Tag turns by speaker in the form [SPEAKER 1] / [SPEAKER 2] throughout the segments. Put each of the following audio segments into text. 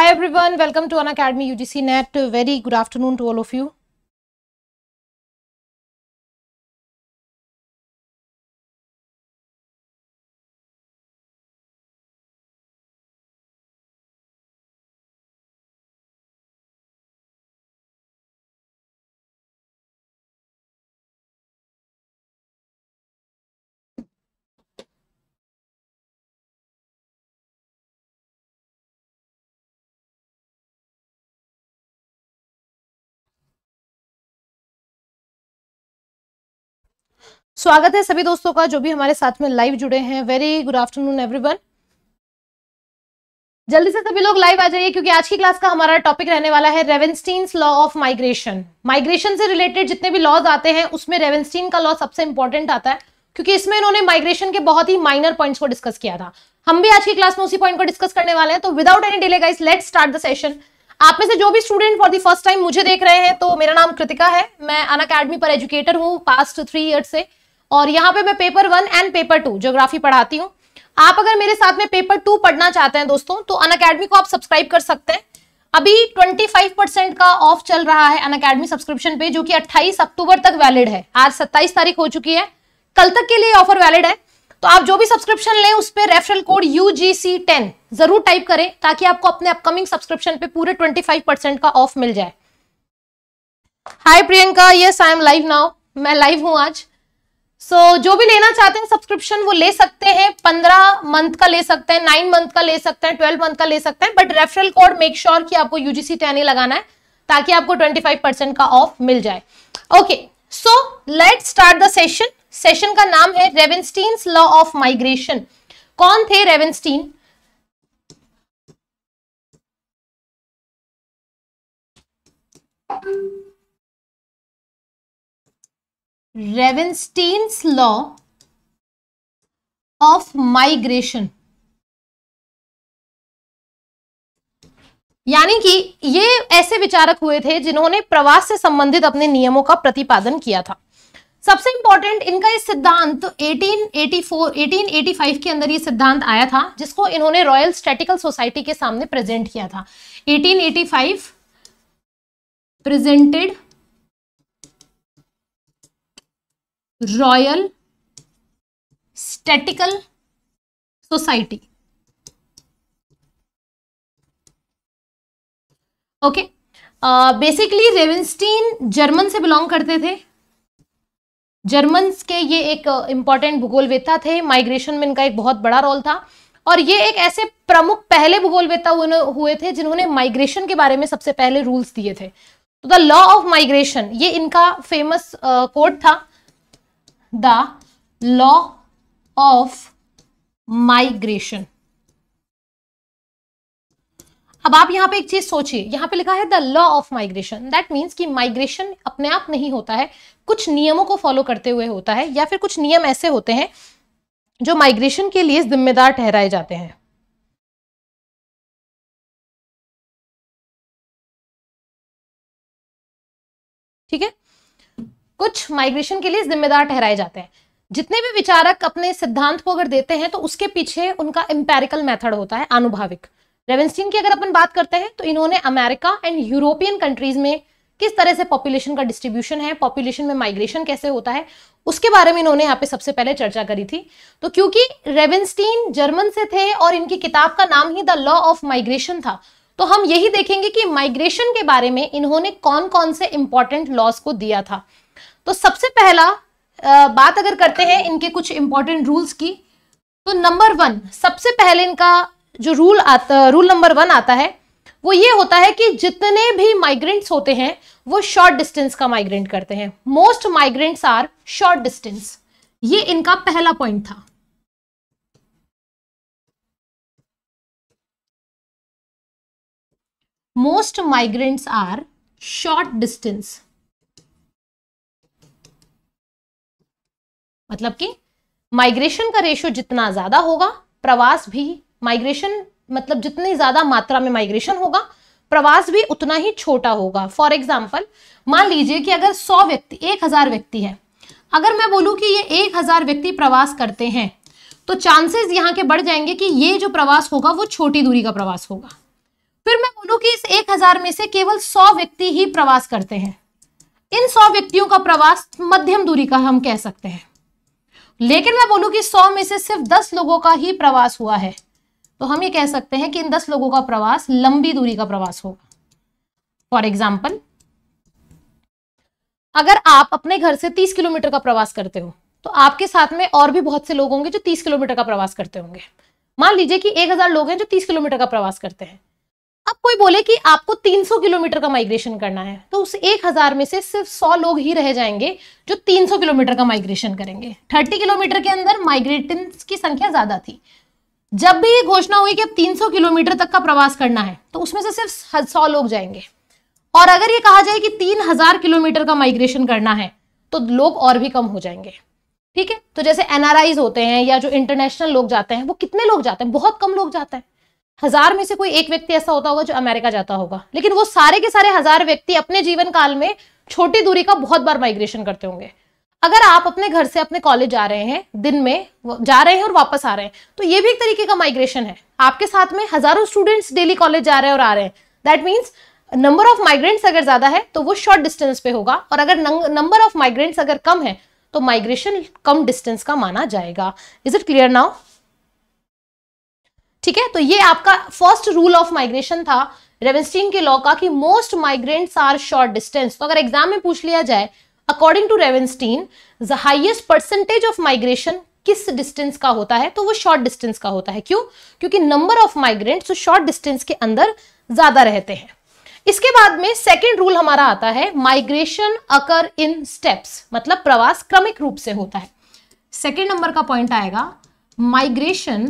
[SPEAKER 1] Hi everyone, welcome to An Academy UGC Net. Very good afternoon to all of you. स्वागत है सभी दोस्तों का जो भी हमारे साथ में लाइव जुड़े हैं वेरी गुड आफ्टरनून एवरीवन
[SPEAKER 2] जल्दी से सभी लोग लाइव आ जाइए क्योंकि आज की क्लास का हमारा टॉपिक रहने वाला है Ravenstein law of migration migration से रिलेटेड जितने भी लॉज आते हैं उसमें रेवेंस्टीन का लॉ सबसे इंपॉर्टेंट आता है क्योंकि इसमें इन्होंने माइग्रेशन के बहुत ही माइनर पॉइंट्स को डिस्कस किया था हम भी आज की क्लास में उसी पॉइंट को डिस्कस करने वाले हैं तो without any delay guys let's start the session आप में से जो भी student for the first time मुझे देख रहे हैं तो मेरा नाम कृतिका है मैं अन अकेडमी पर एजुकेटर हूँ पास्ट थ्री ईयर से और यहाँ पे मैं paper one and paper two geography पढ़ाती हूँ आप अगर मेरे साथ में पेपर टू पढ़ना चाहते हैं दोस्तों तो अन को आप सब्सक्राइब कर सकते हैं अभी 25 का ऑफ चल रहा है अन अकेडमी सब्सक्रिप्शन पे जो कि 28 अक्टूबर तक वैलिड है आज 27 तारीख हो चुकी है कल तक के लिए ऑफर वैलिड है तो आप जो भी सब्सक्रिप्शन लें उस पर रेफरल कोड यू जरूर टाइप करें ताकि आपको अपने अपकमिंग सब्सक्रिप्शन पे पूरे 25 का ऑफ मिल जाए hi Priyanka yes I am live now मैं लाइव हूं आज सो so, जो भी लेना चाहते हैं सब्सक्रिप्शन वो ले सकते हैं पंद्रह मंथ का ले सकते हैं नाइन मंथ का ले सकते हैं ट्वेल्व मंथ का ले सकते हैं but referral code make sure कि आपको यूजीसी टेन लगाना है ताकि आपको ट्वेंटी फाइव परसेंट का ऑफ मिल जाए okay so let start the session session का नाम है
[SPEAKER 1] रेवेंस्टीन लॉ ऑफ माइग्रेशन कौन थे Ravenstein Thank you. Ravenstein's law of migration यानी कि ये ऐसे विचारक हुए थे जिन्होंने प्रवास से
[SPEAKER 2] संबंधित अपने नियमों का प्रतिपादन किया था सबसे इंपॉर्टेंट इनका ये सिद्धांत 1884 1885 के अंदर ये सिद्धांत आया था जिसको इन्होंने रॉयल स्टैटिकल सोसाइटी के सामने प्रेजेंट किया था 1885 presented
[SPEAKER 1] royal statical society okay basically Ravenstein
[SPEAKER 2] German से बिलोंग करते थे जर्मन के ये एक इंपॉर्टेंट भूगोलवेता थे माइग्रेशन में इनका एक बहुत बड़ा रोल था और ये एक ऐसे प्रमुख पहले भूगोलवेता हुए थे जिन्होंने माइग्रेशन के बारे में सबसे पहले रूल्स दिए थे तो द लॉ ऑफ माइग्रेशन ये इनका फेमस कोड uh, था द लॉ ऑफ माइग्रेशन अब आप यहां पे एक चीज सोचिए यहां पे लिखा है the law of migration that means कि माइग्रेशन अपने आप नहीं होता है कुछ नियमों को फॉलो करते हुए होता है या फिर कुछ नियम ऐसे होते हैं
[SPEAKER 1] जो माइग्रेशन के लिए जिम्मेदार ठहराए जाते हैं ठीक है कुछ माइग्रेशन के लिए जिम्मेदार ठहराए जाते हैं जितने भी विचारक
[SPEAKER 2] अपने सिद्धांत को अगर देते हैं तो उसके पीछे उनका इंपेरिकल मेथड होता है आनुभाविक रेवेंस्टीन की अगर अपन बात करते हैं तो इन्होंने अमेरिका एंड यूरोपियन कंट्रीज में किस तरह से पॉपुलेशन का डिस्ट्रीब्यूशन है पॉपुलेशन में माइग्रेशन कैसे होता है उसके बारे में इन्होंने यहाँ पे सबसे पहले चर्चा करी थी तो क्योंकि रेवेंस्टीन जर्मन से थे और इनकी किताब का नाम ही द लॉ ऑफ माइग्रेशन था तो हम यही देखेंगे कि माइग्रेशन के बारे में इन्होंने कौन कौन से इंपॉर्टेंट लॉज को दिया था तो सबसे पहला बात अगर करते हैं इनके कुछ इंपॉर्टेंट रूल्स की तो नंबर वन सबसे पहले इनका जो रूल आता रूल नंबर वन आता है वो ये होता है कि जितने भी माइग्रेंट्स होते हैं वो शॉर्ट डिस्टेंस
[SPEAKER 1] का माइग्रेंट करते हैं most migrants are short distance ये इनका पहला पॉइंट था most migrants are short distance मतलब कि
[SPEAKER 2] माइग्रेशन का रेशियो जितना ज़्यादा होगा प्रवास भी माइग्रेशन मतलब जितनी ज़्यादा मात्रा में माइग्रेशन होगा प्रवास भी उतना ही छोटा होगा फॉर एग्जाम्पल मान लीजिए कि अगर सौ व्यक्ति एक हज़ार व्यक्ति है अगर मैं बोलूँ कि ये एक हज़ार व्यक्ति प्रवास करते हैं तो चांसेस यहाँ के बढ़ जाएंगे कि ये जो प्रवास होगा वो छोटी दूरी का प्रवास होगा फिर मैं बोलूँ कि इस एक हज़ार में से केवल सौ व्यक्ति ही प्रवास करते हैं इन सौ व्यक्तियों का प्रवास मध्यम दूरी का हम कह सकते हैं लेकिन मैं बोलूं कि सौ में से सिर्फ दस लोगों का ही प्रवास हुआ है तो हम ये कह सकते हैं कि इन दस लोगों का प्रवास लंबी दूरी का प्रवास होगा फॉर एग्जाम्पल अगर आप अपने घर से तीस किलोमीटर का प्रवास करते हो तो आपके साथ में और भी बहुत से लोग होंगे जो तीस किलोमीटर का प्रवास करते होंगे मान लीजिए कि एक हजार लोग हैं जो तीस किलोमीटर का प्रवास करते हैं कोई बोले कि आपको 300 किलोमीटर का माइग्रेशन करना है तो उस एक हजार में से सिर्फ 100 लोग ही रह जाएंगे जो 300 किलोमीटर का माइग्रेशन करेंगे 30 किलोमीटर के अंदर माइग्रेटेंट्स की संख्या ज़्यादा थी जब भी ये घोषणा हुई कि अब 300 किलोमीटर तक का प्रवास करना है तो उसमें से सिर्फ 100 लोग जाएंगे और अगर ये कहा जाए कि तीन किलोमीटर का माइग्रेशन करना है तो लोग और भी कम हो जाएंगे ठीक है तो जैसे एनआरआईज होते हैं या जो इंटरनेशनल लोग जाते हैं वो कितने लोग जाते हैं बहुत कम लोग जाते हैं हजार में से कोई एक व्यक्ति ऐसा होता होगा जो अमेरिका जाता होगा लेकिन वो सारे के सारे हजार व्यक्ति अपने जीवन काल में छोटी दूरी का बहुत बार माइग्रेशन करते होंगे अगर आप अपने घर से अपने कॉलेज जा रहे हैं दिन में जा रहे हैं और वापस आ रहे हैं तो ये भी एक तरीके का माइग्रेशन है आपके साथ में हजारों स्टूडेंट्स डेली कॉलेज जा रहे हैं और आ रहे हैं that means number of migrants अगर ज्यादा है तो वो शॉर्ट डिस्टेंस पे होगा और अगर नंबर ऑफ माइग्रेंट्स अगर कम है तो माइग्रेशन कम डिस्टेंस का माना जाएगा इज इट क्लियर नाउ ठीक है तो ये आपका फर्स्ट रूल ऑफ माइग्रेशन था रेवेंस्टीन के लॉ का कि most migrants are short distance तो अगर एग्जाम में पूछ लिया जाए according to Ravenstein the highest percentage of migration किस डिस्टेंस का होता है तो वो शॉर्ट डिस्टेंस का होता है क्यों क्योंकि number of migrant short distance के अंदर ज्यादा रहते हैं इसके बाद में सेकेंड रूल हमारा आता है माइग्रेशन अकर इन स्टेप्स मतलब प्रवास क्रमिक रूप से होता है सेकेंड नंबर का
[SPEAKER 1] पॉइंट आएगा माइग्रेशन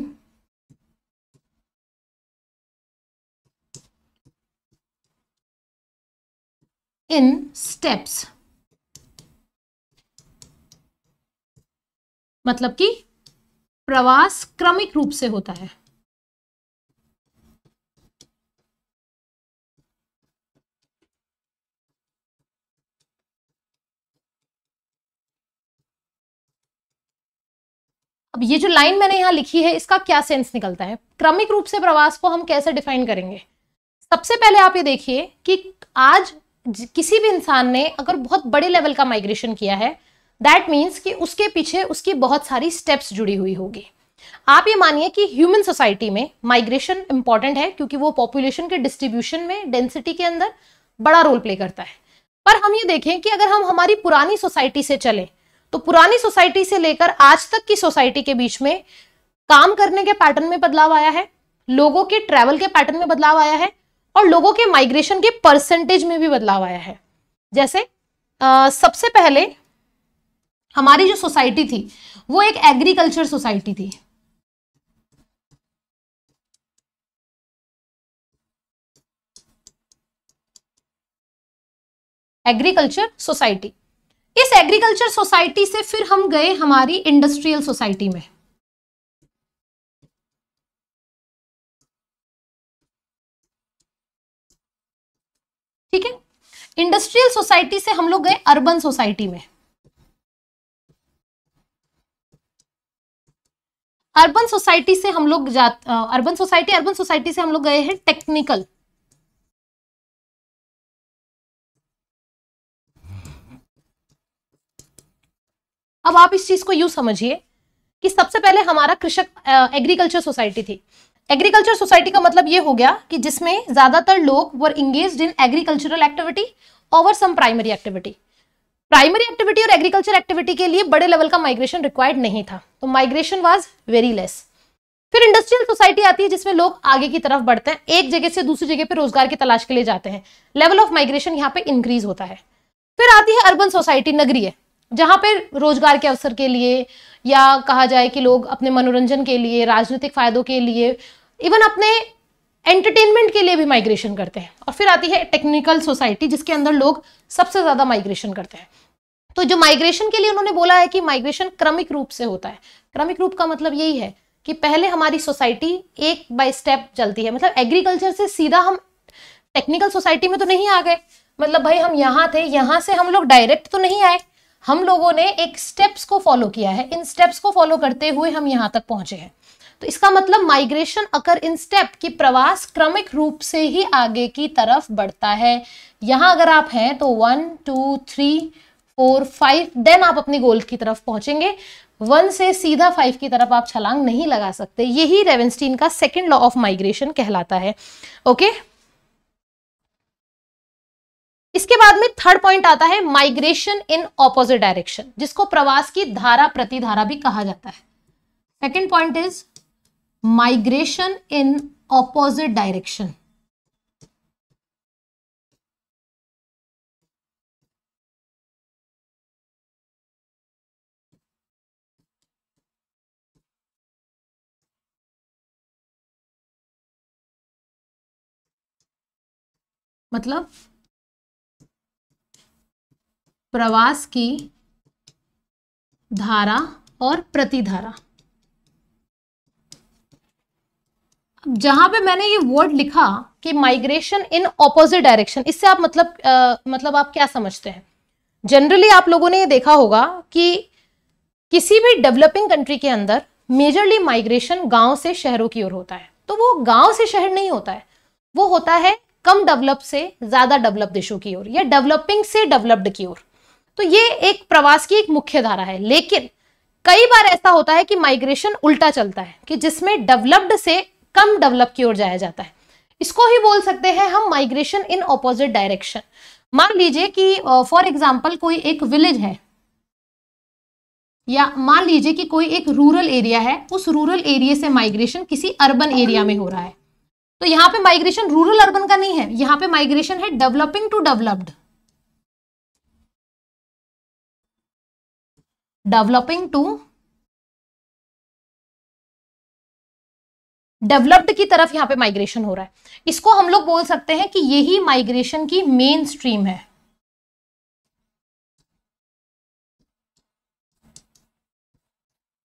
[SPEAKER 1] in steps मतलब कि प्रवास क्रमिक रूप से होता है
[SPEAKER 2] अब ये जो लाइन मैंने यहां लिखी है इसका क्या सेंस निकलता है क्रमिक रूप से प्रवास को हम कैसे डिफाइन करेंगे सबसे पहले आप ये देखिए कि आज किसी भी इंसान ने अगर बहुत बड़े लेवल का माइग्रेशन किया है दैट मीन्स कि उसके पीछे उसकी बहुत सारी स्टेप्स जुड़ी हुई होगी आप ये मानिए कि ह्यूमन सोसाइटी में माइग्रेशन इंपॉर्टेंट है क्योंकि वो पॉपुलेशन के डिस्ट्रीब्यूशन में डेंसिटी के अंदर बड़ा रोल प्ले करता है पर हम ये देखें कि अगर हम हमारी पुरानी सोसाइटी से चले तो पुरानी सोसाइटी से लेकर आज तक की सोसाइटी के बीच में काम करने के पैटर्न में बदलाव आया है लोगों के ट्रैवल के पैटर्न में बदलाव आया है और लोगों के माइग्रेशन के परसेंटेज में भी बदलाव आया है जैसे
[SPEAKER 1] आ, सबसे पहले हमारी जो सोसाइटी थी वो एक एग्रीकल्चर सोसाइटी थी एग्रीकल्चर सोसाइटी इस एग्रीकल्चर सोसाइटी से फिर हम गए हमारी इंडस्ट्रियल सोसाइटी में इंडस्ट्रियल सोसाइटी से हम लोग गए अर्बन सोसाइटी में अर्बन सोसाइटी से हम लोग अर्बन सोसाइटी अर्बन सोसाइटी से हम लोग गए हैं टेक्निकल अब आप इस चीज को यू समझिए
[SPEAKER 2] कि सबसे पहले हमारा कृषक एग्रीकल्चर सोसाइटी थी एग्रीकल्चर सोसाइटी का मतलब ये हो गया कि जिसमें ज्यादातर लोग were engage in agricultural activity over some primary activity primary activity और एग्रीकल्चर एक्टिविटी के लिए बड़े लेवल का माइग्रेशन रिक्वायर्ड नहीं था तो माइग्रेशन वॉज वेरी लेस फिर इंडस्ट्रियल सोसाइटी आती है जिसमें लोग आगे की तरफ बढ़ते हैं एक जगह से दूसरी जगह पर रोजगार की तलाश के लिए जाते हैं लेवल ऑफ माइग्रेशन यहाँ पे इंक्रीज होता है फिर आती है अर्बन सोसाइटी नगरीय जहाँ पे रोजगार के अवसर के लिए या कहा जाए कि लोग अपने मनोरंजन के लिए राजनीतिक फायदों के लिए इवन अपने एंटरटेनमेंट के लिए भी माइग्रेशन करते हैं और फिर आती है टेक्निकल सोसाइटी जिसके अंदर लोग सबसे ज़्यादा माइग्रेशन करते हैं तो जो माइग्रेशन के लिए उन्होंने बोला है कि माइग्रेशन क्रमिक रूप से होता है क्रमिक रूप का मतलब यही है कि पहले हमारी सोसाइटी एक बाय स्टेप चलती है मतलब एग्रीकल्चर से सीधा हम टेक्निकल सोसाइटी में तो नहीं आ गए मतलब भाई हम यहाँ थे यहाँ से हम लोग डायरेक्ट तो नहीं आए हम लोगों ने एक स्टेप्स को फॉलो किया है इन स्टेप्स को फॉलो करते हुए हम यहाँ तक पहुंचे हैं तो इसका मतलब माइग्रेशन अकर इन स्टेप कि प्रवास क्रमिक रूप से ही आगे की तरफ बढ़ता है यहाँ अगर आप हैं तो one two three four five then आप अपने गोल की तरफ पहुंचेंगे वन से सीधा फाइव की तरफ आप छलांग नहीं लगा सकते यही रेवेंस्टीन का सेकेंड लॉ ऑफ माइग्रेशन कहलाता है ओके इसके बाद में थर्ड पॉइंट आता है माइग्रेशन इन ऑपोजिट डायरेक्शन जिसको प्रवास की धारा प्रतिधारा भी कहा जाता है
[SPEAKER 1] second point is migration in opposite direction. मतलब प्रवास की धारा और प्रतिधारा
[SPEAKER 2] जहां पे मैंने ये वर्ड लिखा कि माइग्रेशन इन ऑपोजिट डायरेक्शन इससे आप मतलब आ, मतलब आप क्या समझते हैं जनरली आप लोगों ने ये देखा होगा कि किसी भी डेवलपिंग कंट्री के अंदर मेजरली माइग्रेशन गांव से शहरों की ओर होता है तो वो गांव से शहर नहीं होता है वो होता है कम डेवलप से ज्यादा डेवलप देशों की ओर या डेवलपिंग से डेवलप्ड की ओर तो ये एक प्रवास की एक मुख्य धारा है लेकिन कई बार ऐसा होता है कि माइग्रेशन उल्टा चलता है कि जिसमें डेवलप्ड से कम डेवलप की ओर जाया जाता है इसको ही बोल सकते हैं हम माइग्रेशन इन ऑपोजिट डायरेक्शन मान लीजिए कि फॉर uh, एग्जाम्पल कोई एक विलेज है या मान लीजिए कि कोई एक रूरल एरिया है उस रूरल एरिया से माइग्रेशन किसी अर्बन एरिया में हो रहा है तो यहाँ पे माइग्रेशन
[SPEAKER 1] रूरल अर्बन का नहीं है यहाँ पे माइग्रेशन है developing to developed developing to developed की तरफ यहाँ पे माइग्रेशन हो रहा है इसको हम लोग बोल सकते हैं कि यही माइग्रेशन की मेन स्ट्रीम है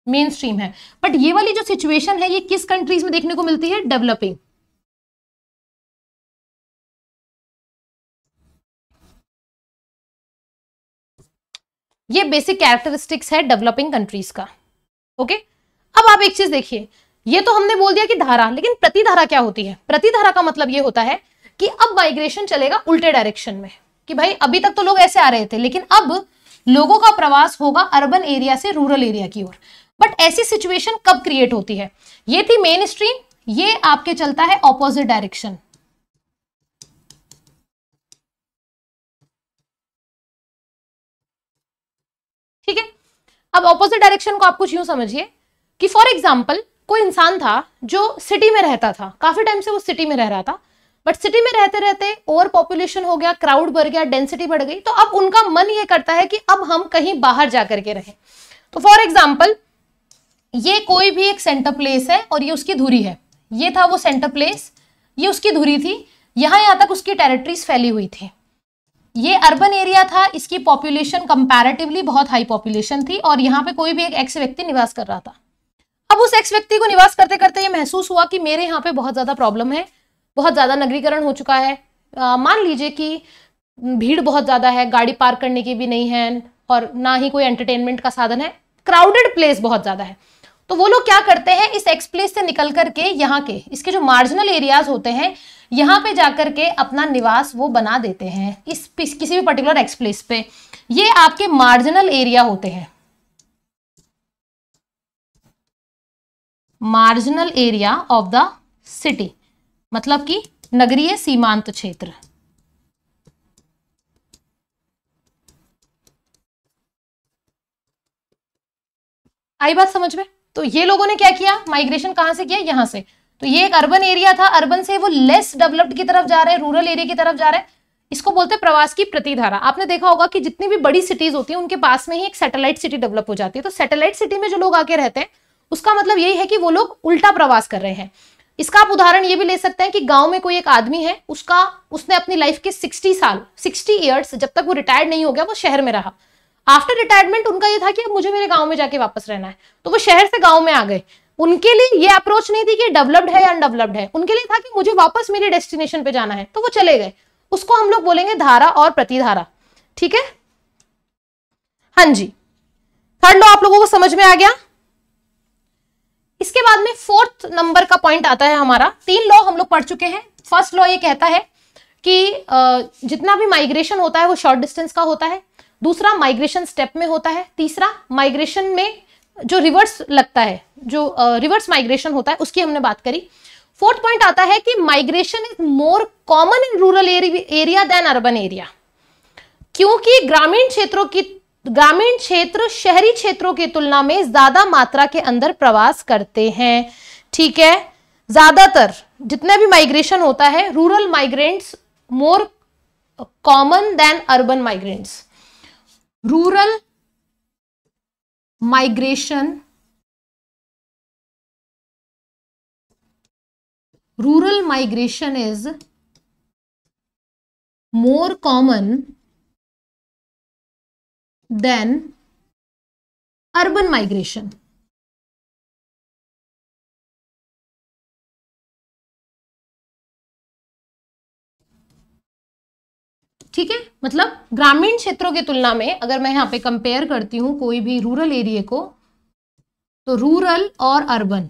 [SPEAKER 1] मेन स्ट्रीम है बट ये वाली जो सिचुएशन है ये किस कंट्रीज में देखने को मिलती है डेवलपिंग ये बेसिक कैरेक्टरिस्टिक्स है डेवलपिंग कंट्रीज का ओके okay?
[SPEAKER 2] अब आप एक चीज देखिए ये तो हमने बोल दिया कि धारा लेकिन प्रतिधारा क्या होती है प्रतिधारा का मतलब ये होता है कि अब माइग्रेशन चलेगा उल्टे डायरेक्शन में कि भाई अभी तक तो लोग ऐसे आ रहे थे लेकिन अब लोगों का प्रवास होगा अर्बन एरिया से रूरल एरिया की ओर बट ऐसी सिचुएशन कब क्रिएट होती है ये थी मेन स्ट्रीम ये आपके चलता है ऑपोजिट डायरेक्शन
[SPEAKER 1] ठीक है अब ऑपोजिट डायरेक्शन को आप कुछ यूं समझिए
[SPEAKER 2] कि फॉर एग्जाम्पल कोई इंसान था जो सिटी में रहता था काफ़ी टाइम से वो सिटी में रह रहा था बट सिटी में रहते रहते ओवर पॉपुलेशन हो गया क्राउड बढ़ गया डेंसिटी बढ़ गई तो अब उनका मन ये करता है कि अब हम कहीं बाहर जा करके रहें तो फॉर एग्जाम्पल ये कोई भी एक सेंटर प्लेस है और ये उसकी धुरी है ये था वो सेंटर प्लेस ये उसकी धुरी थी यहाँ यहाँ तक उसकी टेरिटरीज फैली हुई थी ये अर्बन एरिया था इसकी पॉपुलेशन कंपैरेटिवली बहुत हाई पॉपुलेशन थी और यहाँ पे कोई भी एक एक्स व्यक्ति निवास कर रहा था अब उस एक्स व्यक्ति को निवास करते करते ये महसूस हुआ कि मेरे यहाँ पे बहुत ज़्यादा प्रॉब्लम है बहुत ज़्यादा नगरीकरण हो चुका है आ, मान लीजिए कि भीड़ बहुत ज़्यादा है गाड़ी पार्क करने की भी नहीं है और ना ही कोई एंटरटेनमेंट का साधन है क्राउडेड प्लेस बहुत ज़्यादा है तो वो लोग क्या करते हैं इस एक्स प्लेस से निकल करके यहाँ के इसके जो मार्जिनल एरियाज होते हैं यहाँ पे जाकर के अपना निवास वो बना देते हैं इस किसी भी पर्टिकुलर एक्सप्लेस पे ये आपके मार्जिनल एरिया होते हैं marginal area of the city मतलब कि
[SPEAKER 1] नगरीय सीमांत क्षेत्र आई बात समझ में
[SPEAKER 2] तो ये लोगों ने क्या किया माइग्रेशन कहां से किया यहां से तो ये एक अर्बन एरिया था अर्बन से वो लेस डेवलप्ड की तरफ जा रहे हैं रूरल एरिया की तरफ जा रहे हैं इसको बोलते हैं प्रवास की प्रतिधारा आपने देखा होगा कि जितनी भी बड़ी सिटीज होती है उनके पास में ही एक सैटेलाइट सिटी डेवलप हो जाती है तो सैटेलाइट सिटी में जो लोग आके रहते हैं उसका मतलब यही है कि वो लोग उल्टा प्रवास कर रहे हैं इसका आप उदाहरण ये भी ले सकते हैं कि गांव में कोई एक आदमी है उसका उसने अपनी लाइफ के 60 साल 60 ईयर्स जब तक वो रिटायर्ड नहीं हो गया वो शहर में रहा आफ्टर रिटायरमेंट उनका ये था कि अब मुझे मेरे गांव में जाके वापस रहना है तो वो शहर से गांव में आ गए उनके लिए ये अप्रोच नहीं थी कि डेवलप्ड है या अनडेवलप्ड है उनके लिए था कि मुझे वापस मेरी डेस्टिनेशन पे जाना है तो वो चले गए उसको हम लोग बोलेंगे धारा और प्रतिधारा ठीक है हाँ जी थर्ड लॉ आप लोगों को समझ में आ गया इसके बाद में फोर्थ नंबर का पॉइंट आता है हमारा तीन लॉ हम लोग पढ़ चुके हैं फर्स्ट लॉ ये कहता है कि जितना भी माइग्रेशन होता है वो शॉर्ट डिस्टेंस का होता है दूसरा माइग्रेशन स्टेप में होता है तीसरा माइग्रेशन में जो रिवर्स लगता है जो रिवर्स माइग्रेशन होता है उसकी हमने बात करी फोर्थ पॉइंट आता है कि migration is more common in rural area than urban area क्योंकि ग्रामीण क्षेत्रों की ग्रामीण क्षेत्र शहरी क्षेत्रों की तुलना में ज्यादा मात्रा के अंदर प्रवास करते हैं ठीक है ज्यादातर जितने भी माइग्रेशन होता है rural migrants more common than urban migrants
[SPEAKER 1] rural migration rural migration is more common then urban migration. ठीक है मतलब ग्रामीण क्षेत्रों की
[SPEAKER 2] तुलना में अगर मैं यहां पे कंपेयर करती हूं कोई भी रूरल एरिया को तो रूरल और अर्बन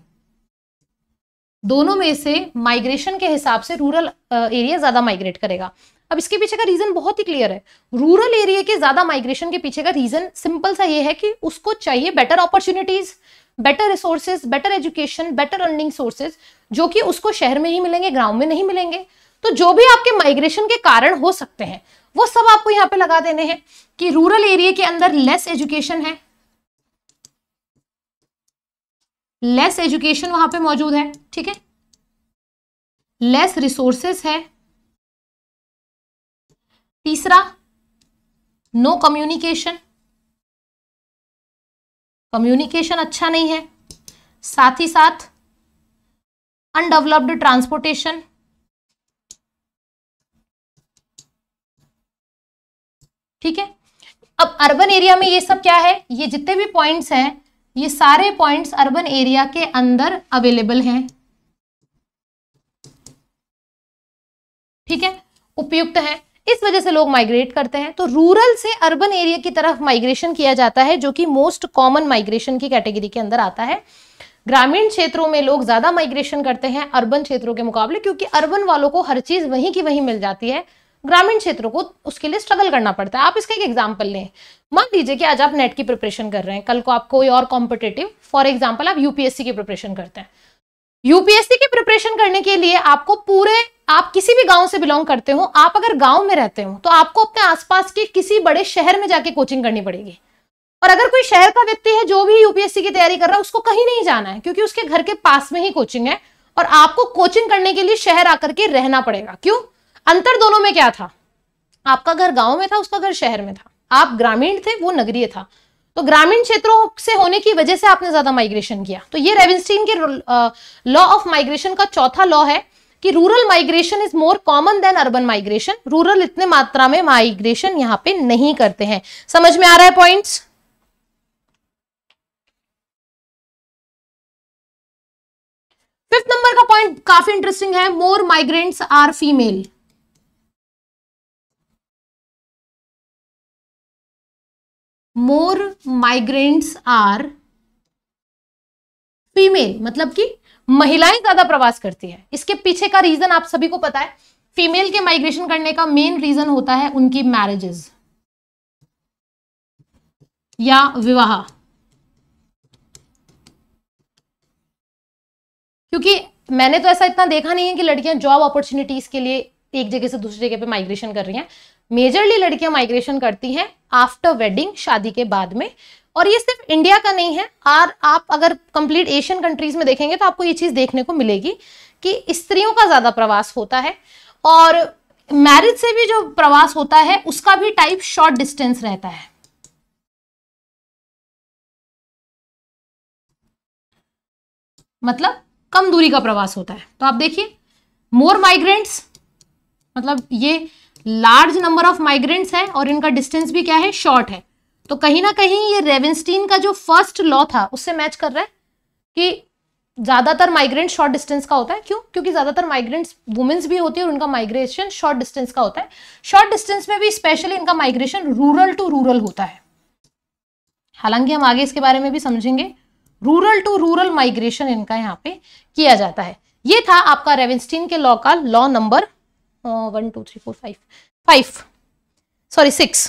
[SPEAKER 2] दोनों में से माइग्रेशन के हिसाब से रूरल एरिया ज़्यादा माइग्रेट करेगा अब इसके पीछे का रीजन बहुत ही क्लियर है रूरल एरिया के ज्यादा माइग्रेशन के पीछे का रीजन सिंपल सा ये है कि उसको चाहिए better opportunities better resources better education better earning sources जो कि उसको शहर में ही मिलेंगे ग्राउंड में नहीं मिलेंगे तो जो भी आपके माइग्रेशन के कारण हो सकते हैं वो सब आपको यहाँ पे लगा देने हैं कि रूरल एरिया के अंदर लेस एजुकेशन है
[SPEAKER 1] लेस एजुकेशन वहां पे मौजूद है ठीक है लेस रिसोर्सेस है तीसरा नो कम्युनिकेशन कम्युनिकेशन अच्छा नहीं है साथ ही साथ अनडेवलप्ड ट्रांसपोर्टेशन ठीक है
[SPEAKER 2] अब अर्बन एरिया में ये सब क्या है ये जितने भी पॉइंट्स हैं ये सारे पॉइंट्स अर्बन एरिया के अंदर अवेलेबल हैं ठीक है उपयुक्त है इस वजह से लोग माइग्रेट करते हैं तो रूरल से अर्बन एरिया की तरफ माइग्रेशन किया जाता है जो कि मोस्ट कॉमन माइग्रेशन की कैटेगरी के अंदर आता है ग्रामीण क्षेत्रों में लोग ज़्यादा माइग्रेशन करते हैं अर्बन क्षेत्रों के मुकाबले क्योंकि अर्बन वालों को हर चीज़ वहीं की वहीं मिल जाती है ग्रामीण क्षेत्रों को उसके लिए स्ट्रगल करना पड़ता है आप इसका एक एग्जाम्पल लें मान लीजिए कि आज आप नेट की प्रिपरेशन कर रहे हैं कल को आप कोई और कॉम्पिटेटिव फॉर एग्जाम्पल आप यूपीएससी की प्रिपरेशन करते हैं यूपीएससी की प्रिपरेशन करने के लिए आपको पूरे आप किसी भी गांव से बिलोंग करते हो आप अगर गांव में रहते हो तो आपको अपने आसपास के किसी बड़े शहर में जाके कोचिंग करनी पड़ेगी और अगर कोई शहर का व्यक्ति है जो भी यूपीएससी की तैयारी कर रहा है उसको कहीं नहीं जाना है क्योंकि उसके घर के पास में ही कोचिंग है और आपको कोचिंग करने के लिए शहर आकर के रहना पड़ेगा क्यों अंतर दोनों में क्या था आपका घर गाँव में था उसका घर शहर में था आप ग्रामीण थे वो नगरीय था तो ग्रामीण क्षेत्रों से होने की वजह से आपने ज्यादा माइग्रेशन किया तो ये रेविनस्टीन के लॉ ऑफ माइग्रेशन का चौथा लॉ है कि rural migration is more common than urban migration rural इतने मात्रा में माइग्रेशन यहां पे नहीं करते हैं
[SPEAKER 1] समझ में आ रहा है पॉइंट्स फिफ्थ नंबर का पॉइंट काफी इंटरेस्टिंग है more migrants are female more migrants are
[SPEAKER 2] female मतलब कि महिलाएं ज्यादा प्रवास करती है इसके पीछे का रीजन आप सभी को पता है फीमेल के माइग्रेशन करने का मेन रीजन होता है उनकी मैरिजेस या विवाह क्योंकि मैंने तो ऐसा इतना देखा नहीं है कि लड़कियां जॉब अपॉर्चुनिटीज के लिए एक जगह से दूसरी जगह पे माइग्रेशन कर रही हैं मेजरली लड़कियां माइग्रेशन करती हैं आफ्टर वेडिंग शादी के बाद में और ये सिर्फ इंडिया का नहीं है और आप अगर कंप्लीट एशियन कंट्रीज में देखेंगे तो आपको ये चीज़ देखने को मिलेगी कि स्त्रियों का ज़्यादा प्रवास होता है
[SPEAKER 1] और मैरिज से भी जो प्रवास होता है उसका भी टाइप शॉर्ट डिस्टेंस रहता है मतलब कम दूरी का प्रवास होता है तो आप देखिए मोर माइग्रेंट्स
[SPEAKER 2] मतलब ये लार्ज नंबर ऑफ माइग्रेंट्स है और इनका डिस्टेंस भी क्या है शॉर्ट है तो कहीं ना कहीं ये रेवेंस्टीन का जो फर्स्ट लॉ था उससे मैच कर रहा है कि ज़्यादातर माइग्रेंट शॉर्ट डिस्टेंस का होता है क्यों क्योंकि ज़्यादातर माइग्रेंट्स वुमेन्स भी होती है और उनका माइग्रेशन शॉर्ट डिस्टेंस का होता है शॉर्ट डिस्टेंस में भी स्पेशली इनका माइग्रेशन रूरल टू रूरल होता है हालांकि हम आगे इसके बारे में भी समझेंगे रूरल टू रूरल माइग्रेशन इनका यहाँ पे किया जाता है ये था आपका रेवेंस्टीन के लॉ का law number
[SPEAKER 1] one two three four five five sorry six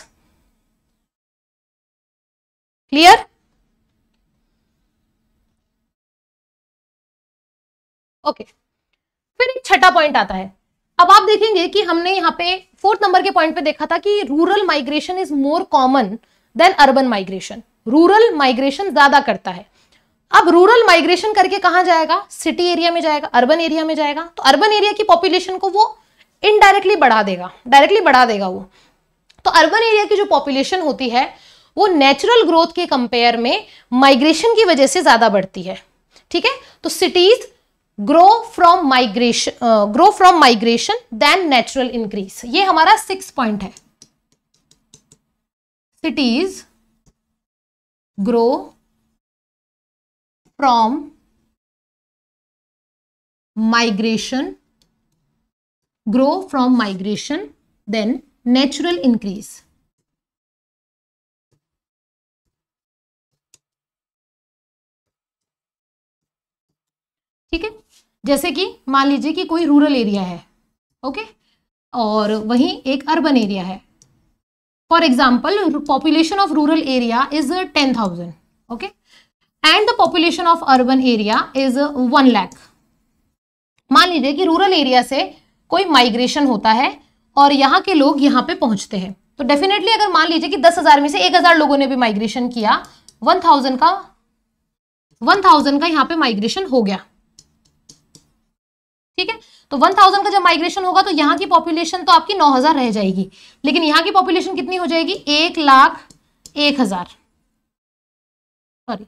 [SPEAKER 1] clear okay फिर एक छठा पॉइंट आता है
[SPEAKER 2] अब आप देखेंगे कि हमने यहाँ पे फोर्थ नंबर के पॉइंट पे देखा था कि rural migration is more common than urban migration rural migration ज्यादा करता है अब रूरल माइग्रेशन करके कहा जाएगा सिटी एरिया में जाएगा अर्बन एरिया में जाएगा तो अर्बन एरिया की पॉपुलेशन को वो डायरेक्टली बढ़ा देगा डायरेक्टली बढ़ा देगा वो तो अर्बन एरिया की जो पॉपुलेशन होती है वो नेचुरल ग्रोथ के कंपेयर में माइग्रेशन की वजह से ज़्यादा बढ़ती है ठीक है तो cities grow from migration grow from migration
[SPEAKER 1] than natural increase ये हमारा सिक्स पॉइंट है cities grow from migration grow from migration, then natural increase. ठीक है जैसे कि मान लीजिए कि कोई रूरल एरिया है
[SPEAKER 2] ओके और वहीं एक अर्बन एरिया है for example population of rural area is ten thousand okay and the population of urban area is one lakh मान लीजिए कि रूरल एरिया से कोई माइग्रेशन होता है और यहाँ के लोग यहाँ पे पहुंचते हैं तो डेफिनेटली अगर मान लीजिए कि दस हज़ार में से एक हज़ार लोगों ने भी माइग्रेशन किया वन थाउजेंड का वन थाउजेंड का यहाँ पे माइग्रेशन हो गया ठीक है तो थाउजेंड का जब माइग्रेशन होगा
[SPEAKER 1] तो यहाँ की पॉपुलेशन तो आपकी हजार रह जाएगी लेकिन यहाँ की पॉपुलेशन कितनी हो जाएगी एक लाख एक हजार सॉरी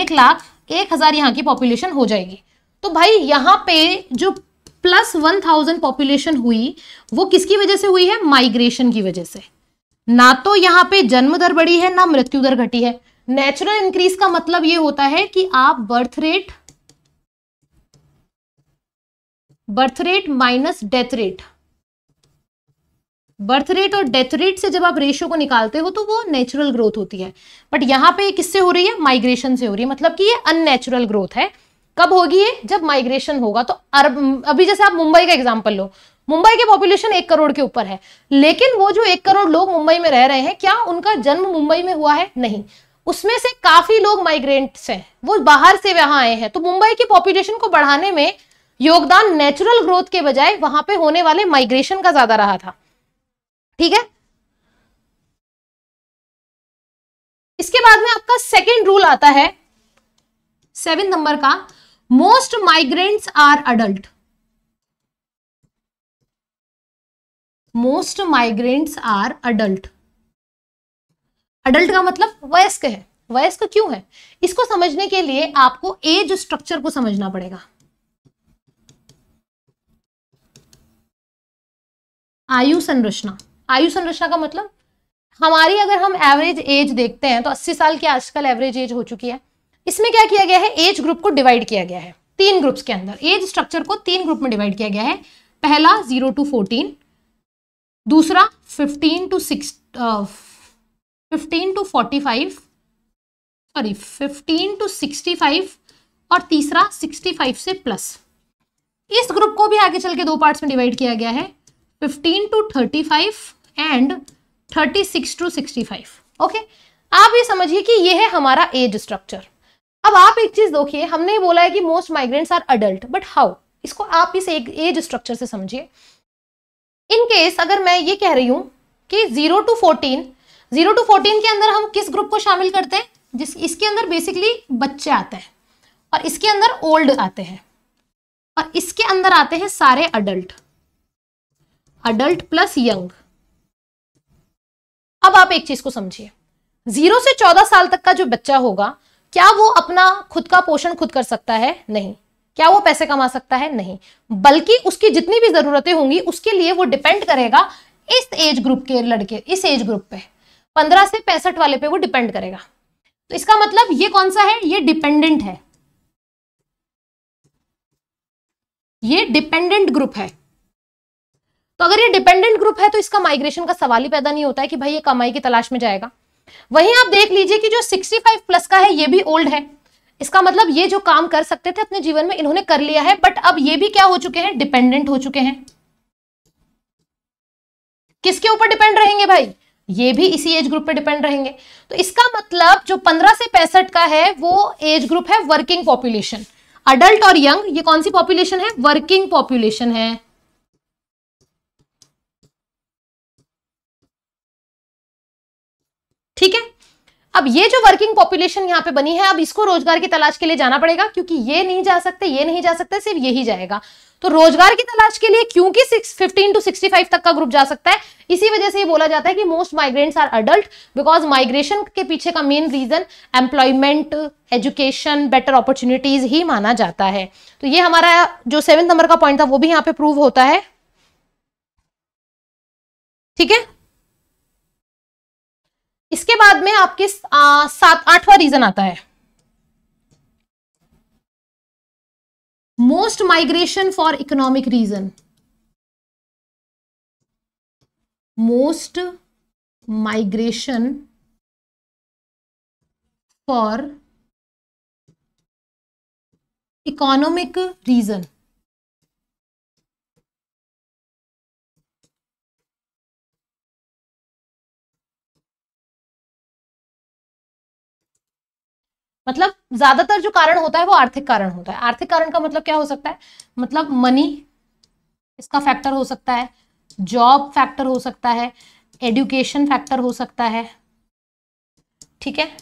[SPEAKER 1] एक
[SPEAKER 2] लाख एक हजार यहाँ की पॉपुलेशन हो जाएगी तो भाई यहाँ पे जो प्लस वन थाउजेंड पॉपुलेशन हुई वो किसकी वजह से हुई है माइग्रेशन की वजह से ना तो यहाँ पे जन्म दर बढ़ी है ना मृत्यु दर घटी है नेचुरल इंक्रीज का मतलब ये होता है
[SPEAKER 1] कि आप birth rate birth rate minus death rate birth rate और डेथ रेट से जब आप रेशियो
[SPEAKER 2] को निकालते हो तो वो नेचुरल ग्रोथ होती है बट यहाँ पे किससे हो रही है माइग्रेशन से हो रही है मतलब कि ये अननेचुरल ग्रोथ है कब होगी ये जब माइग्रेशन होगा तो अरब अभी जैसे आप मुंबई का एग्जाम्पल लो मुंबई के पॉपुलेशन एक करोड़ के ऊपर है लेकिन वो जो एक करोड़ लोग मुंबई में रह रहे हैं क्या उनका जन्म मुंबई में हुआ है नहीं उसमें से काफी लोग माइग्रेंट्स हैं वो बाहर से यहां आए हैं तो मुंबई की पॉपुलेशन को बढ़ाने में योगदान नेचुरल ग्रोथ के बजाय वहां पे होने वाले माइग्रेशन का ज्यादा रहा था ठीक है
[SPEAKER 1] इसके बाद में आपका सेकेंड रूल आता है सेवन नंबर का most migrants are adult most migrants are adult adult का मतलब वयस्क है वयस्क क्यों है इसको समझने के
[SPEAKER 2] लिए आपको एज स्ट्रक्चर को समझना पड़ेगा आयु संरचना आयु संरचना का मतलब हमारी अगर हम एवरेज एज देखते हैं तो 80 साल की आजकल एवरेज एज हो चुकी है इसमें क्या किया गया है एज ग्रुप को डिवाइड किया गया है तीन ग्रुप्स के अंदर एज स्ट्रक्चर को तीन ग्रुप में डिवाइड किया गया है पहला जीरो टू फोर्टीन दूसरा fifteen to six fifteen to forty five sorry fifteen to sixty five और तीसरा सिक्सटी फाइव से प्लस इस ग्रुप को भी आगे चल के दो पार्ट्स में डिवाइड किया गया है fifteen to thirty five and thirty six to sixty five okay आप ये समझिए कि ये है हमारा एज स्ट्रक्चर अब आप एक चीज देखिए हमने बोला है कि most migrants are adult but how इसको आप इस एक एज स्ट्रक्चर से समझिए इन केस अगर मैं ये कह रही हूं कि zero to fourteen zero to fourteen के अंदर हम किस ग्रुप को शामिल करते हैं जिस इसके अंदर बेसिकली बच्चे आते
[SPEAKER 1] हैं और इसके अंदर ओल्ड आते हैं और इसके अंदर आते हैं सारे अडल्ट अडल्ट प्लस यंग
[SPEAKER 2] अब आप एक चीज को समझिए जीरो से चौदह साल तक का जो बच्चा होगा क्या वो अपना खुद का पोषण खुद कर सकता है नहीं क्या वो पैसे कमा सकता है नहीं बल्कि उसकी जितनी भी जरूरतें होंगी उसके लिए वो डिपेंड करेगा इस एज ग्रुप के लड़के इस एज ग्रुप पे पंद्रह से पैंसठ वाले पे वो डिपेंड करेगा तो इसका मतलब ये कौन सा है ये डिपेंडेंट है ये डिपेंडेंट ग्रुप है तो अगर ये डिपेंडेंट ग्रुप है तो इसका माइग्रेशन का सवाल ही पैदा नहीं होता है कि भाई ये कमाई की तलाश में जाएगा वहीं आप देख लीजिए कि जो 65 प्लस का है ये भी ओल्ड है इसका मतलब ये जो काम कर सकते थे अपने जीवन में इन्होंने कर लिया है बट अब ये भी क्या हो चुके हैं डिपेंडेंट हो चुके हैं किसके ऊपर डिपेंड रहेंगे भाई ये भी इसी एज ग्रुप पे डिपेंड रहेंगे तो इसका मतलब जो 15 से पैंसठ का है वो एज ग्रुप
[SPEAKER 1] है वर्किंग पॉपुलेशन अडल्ट और यंग ये कौन सी पॉपुलेशन है वर्किंग पॉपुलेशन है अब ये जो वर्किंग पॉपुलेशन यहाँ पे बनी है अब इसको रोजगार की
[SPEAKER 2] तलाश के लिए जाना पड़ेगा क्योंकि ये नहीं जा सकते ये नहीं जा सकते सिर्फ यही जाएगा तो रोजगार की तलाश के लिए क्योंकि फिफ्टीन टू सिक्सटी फाइव तक का ग्रुप जा सकता है इसी वजह से ये बोला जाता है कि most migrants are adult because migration के पीछे का main reason employment education better opportunities ही माना जाता है तो ये हमारा जो सेवन नंबर का पॉइंट था वो भी यहाँ पे प्रूव
[SPEAKER 1] होता है ठीक है इसके बाद में आपके सात आठवां रीजन आता है most migration for economic reason most migration for economic reason मतलब ज्यादातर जो कारण होता है वो आर्थिक कारण होता है आर्थिक कारण का मतलब क्या हो सकता है मतलब मनी
[SPEAKER 2] इसका फैक्टर हो सकता है जॉब फैक्टर हो सकता है एडुकेशन फैक्टर हो
[SPEAKER 1] सकता है ठीक है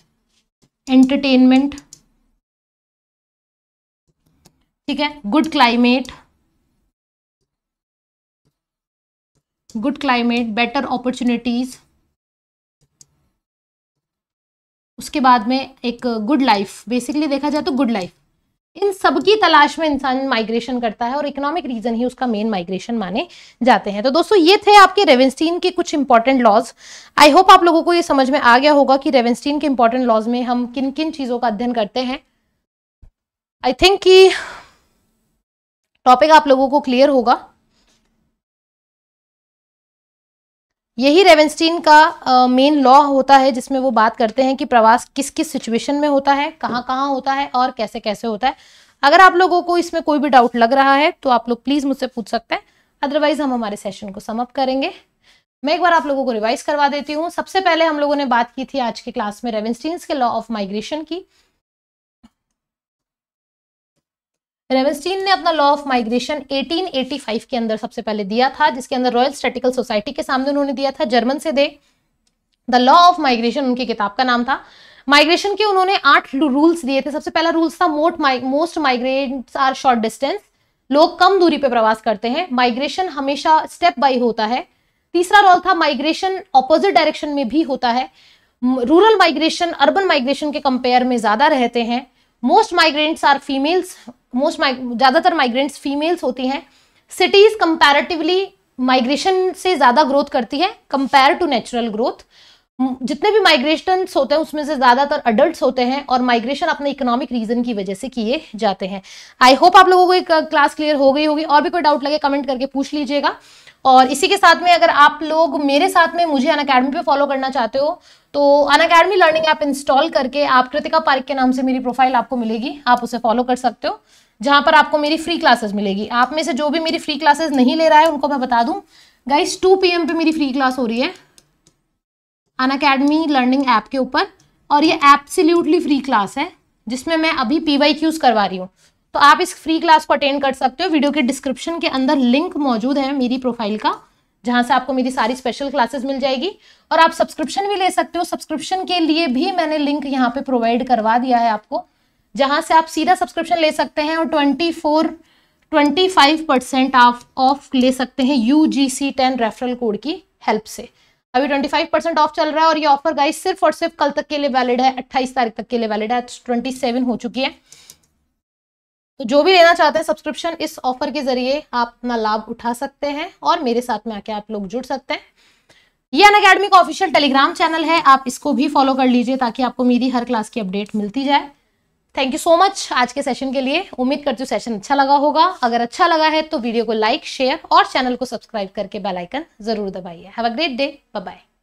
[SPEAKER 1] एंटरटेनमेंट ठीक है good climate good climate better opportunities उसके बाद में एक गुड लाइफ बेसिकली देखा जाए
[SPEAKER 2] तो गुड लाइफ इन सब की तलाश में इंसान माइग्रेशन करता है और इकोनॉमिक रीजन ही उसका मेन माइग्रेशन माने जाते हैं तो दोस्तों ये थे आपके रेवेंस्टीन के कुछ इंपॉर्टेंट लॉज आई होप आप लोगों को ये समझ में आ गया होगा कि रेवेंस्टीन के इंपॉर्टेंट लॉज में हम किन किन चीज़ों का अध्ययन करते हैं
[SPEAKER 1] आई थिंक कि टॉपिक आप लोगों को क्लियर होगा यही रेवेंस्टीन का
[SPEAKER 2] मेन लॉ होता है जिसमें वो बात करते हैं कि प्रवास किस किस सिचुएशन में होता है कहाँ कहाँ होता है और कैसे कैसे होता है अगर आप लोगों को इसमें कोई भी डाउट लग रहा है तो आप लोग प्लीज़ मुझसे पूछ सकते हैं अदरवाइज हम हमारे सेशन को समअप करेंगे मैं एक बार आप लोगों को रिवाइज करवा देती हूँ सबसे पहले हम लोगों ने बात की थी आज के क्लास में रेवेंस्टीन के लॉ ऑफ माइग्रेशन की रेवेस्टीन ने अपना लॉ ऑफ माइग्रेशन 1885 के अंदर सबसे पहले दिया था जिसके अंदर रॉयल स्टेटिकल सोसाइटी के सामने उन्होंने दिया था जर्मन से दे द लॉ ऑफ माइग्रेशन उनकी किताब का नाम था माइग्रेशन के उन्होंने आठ रूल्स दिए थे सबसे पहला रूल्स था मोट most migrate are short distance लोग कम दूरी पर प्रवास करते हैं माइग्रेशन हमेशा स्टेप बाई होता है तीसरा रोल था माइग्रेशन ऑपोजिट डायरेक्शन में भी होता है रूरल माइग्रेशन अर्बन माइग्रेशन के कंपेयर में ज्यादा रहते हैं most migrants are females most ज़्यादातर माइग्रेंट्स फीमेल्स होती हैं सिटीज़ कंपैरेटिवली माइग्रेशन से ज़्यादा ग्रोथ करती है कंपेयर टू नेचुरल ग्रोथ जितने भी माइग्रेशन होते हैं उसमें से ज़्यादातर अडल्ट होते हैं और माइग्रेशन अपने इकोनॉमिक रीजन की वजह से किए जाते हैं आई होप आप लोगों को एक क्लास uh, क्लियर हो गई होगी और भी कोई डाउट लगे कमेंट करके पूछ लीजिएगा और इसी के साथ में अगर आप लोग मेरे साथ में मुझे अन अकेडमी पर फॉलो करना चाहते हो तो Unacademy learning app install करके आप कृतिका पार्क के नाम से मेरी प्रोफाइल आपको मिलेगी आप उसे फॉलो कर सकते हो जहाँ पर आपको मेरी फ्री क्लासेस मिलेगी आप में से जो भी मेरी फ्री क्लासेस नहीं ले रहा है उनको मैं बता दूँ गाइस 2 पी पे मेरी फ्री क्लास हो रही है अन अकेडमी लर्निंग ऐप के ऊपर और ये एप्सिल्यूटली फ्री क्लास है जिसमें मैं अभी पी वाई करवा रही हूँ तो आप इस फ्री क्लास को अटेंड कर सकते हो वीडियो के डिस्क्रिप्शन के अंदर लिंक मौजूद है मेरी प्रोफाइल का जहां से आपको मेरी सारी स्पेशल क्लासेस मिल जाएगी और आप सब्सक्रिप्शन भी ले सकते हो सब्सक्रिप्शन के लिए भी मैंने लिंक यहाँ पे प्रोवाइड करवा दिया है आपको जहां से आप सीधा सब्सक्रिप्शन ले सकते हैं और twenty four twenty five percent off off ले सकते हैं U G C ten referral code की हेल्प से अभी ट्वेंटी फाइव परसेंट ऑफ चल रहा है और ये ऑफर गाइस सिर्फ और सिर्फ कल तक के लिए वैलिड है अट्ठाईस तारीख तक के लिए वैलिड है ट्वेंटी सेवन हो चुकी है तो जो भी लेना चाहते हैं सब्सक्रिप्शन इस ऑफर के जरिए आप अपना लाभ उठा सकते हैं और मेरे साथ में आके आप लोग जुड़ सकते हैं ये अन अकेडमी का ऑफिशियल टेलीग्राम चैनल है आप इसको भी फॉलो कर लीजिए ताकि आपको मेरी हर क्लास की अपडेट मिलती जाए थैंक यू सो मच आज के सेशन के लिए उम्मीद करती हूँ सेशन अच्छा लगा होगा अगर अच्छा लगा है तो वीडियो को लाइक शेयर
[SPEAKER 1] और चैनल को सब्सक्राइब करके बेलाइकन जरूर दबाइए have a great day bye